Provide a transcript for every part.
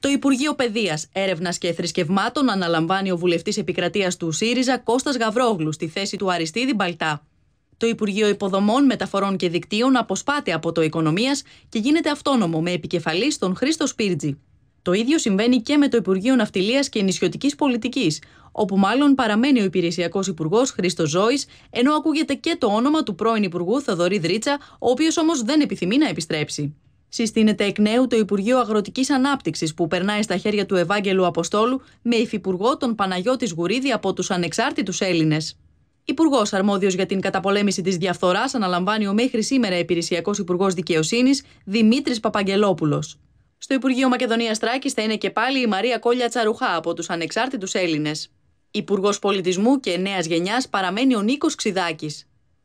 Το Υπουργείο Παιδείας, Έρευνας και Θρησκευμάτων αναλαμβάνει ο βουλευτής επικρατείας του ΣΥΡΙΖΑ Κώστας Γαβρόγλου στη θέση του Αριστίδη Μπαλτά. Το Υπουργείο Υποδομών, Μεταφορών και Δικτύων αποσπάται από το Οικονομίας και γίνεται αυτόνομο με επικεφαλή τον Χρήστο Σπίρτζη. Το ίδιο συμβαίνει και με το Υπουργείο Ναυτιλίας και Νησιωτικής Πολιτικής, όπου μάλλον παραμένει ο Υπηρεσιακός Υπουργός Χρήστος Ζώης, ενώ ακούγεται και το όνομα του πρώην Υπουργού Θοδωρή Δρίτσα, ο οποίος όμως δεν επιθυμεί να επιστρέψει. Συστήνεται εκ νέου το Υπουργείο Αγροτικής Ανάπτυξης που περνάει στα χέρια του Ευάγγελου Αποστόλου με υφυπουργό τον Παναγιώτη Γουρίδη από τους ανεξάρτητους Έλληνες. Υπουργός αρμόδιος για την καταπολέμηση της διαφθοράς αναλαμβάνει ο μέχρι σήμερα υπηρεσιακός Υπουργός Δικαιοσύνης Δημήτρης Παπαγγελόπουλος. Στο Υπουργείο Μακεδονίας Τράκης θα είναι και πάλι η Μαρία Κόλια Τσαρουχά από τους ανεξάρτητους Έλληνες. Υπουργός Πολιτισμού και Νέας Γενιάς παραμένει ο Νίκος Ξιδάκη.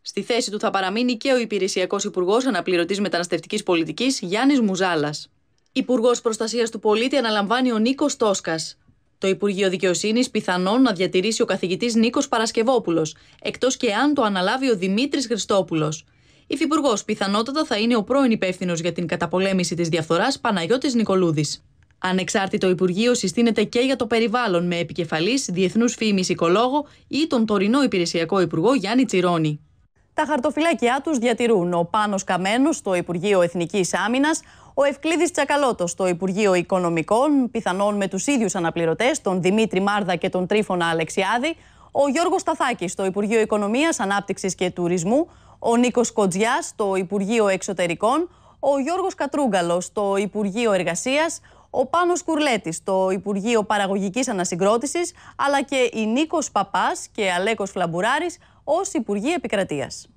Στη θέση του θα παραμείνει και ο Υπηρεσιακός Υπουργός Αναπληρωτής Μεταναστευτικής Πολιτικής Γιάννης Μουζάλας. Υπουργός Προστασίας του Πολίτη αναλαμβάνει ο Νίκος Τόσκας. Το Υπουργείο Δικαιοσύνης πιθανόν να διατηρήσει ο καθηγητής Νίκος Παρασκευόπουλος, εκτός και αν το αναλάβει ο Δημήτρης Χριστόπουλος. Υφυπουργός πιθανότατα θα είναι ο πρώην υπεύθυνος για την καταπολέμηση της διαφθοράς Παναγιώτης Νικολούδης. Ανεξάρτητο Υπουργείο συστήνεται και για το περιβάλλον με επικεφαλής διεθνούς φήμης οικολόγο ή τον τωρινό υπηρεσιακό υπουργό Γιάννη Τσιρόνη τα χαρτοφυλάκια τους διατηρούν ο Πάνος Καμένος στο Υπουργείο Εθνικής Άμυνας, ο Ευκλήδης Τσακαλώτος στο Υπουργείο Οικονομικών, πιθανόν με τους ίδιους αναπληρωτές, τον Δημήτρη Μάρδα και τον Τρίφωνα Αλεξιάδη, ο Γιώργος Σταθάκης στο Υπουργείο Οικονομίας, Ανάπτυξης και Τουρισμού, ο Νίκος Κοντζιάς στο Υπουργείο Εξωτερικών, ο Γιώργος Κατρούγκαλος στο Υπουργείο Εργασίας, ο Πάνος Κουρλέτης, το Υπουργείο Παραγωγικής Ανασυγκρότησης, αλλά και η Νίκος Παπάς και Αλέκος Φλαμπουράρης ως Υπουργοί Επικρατείας.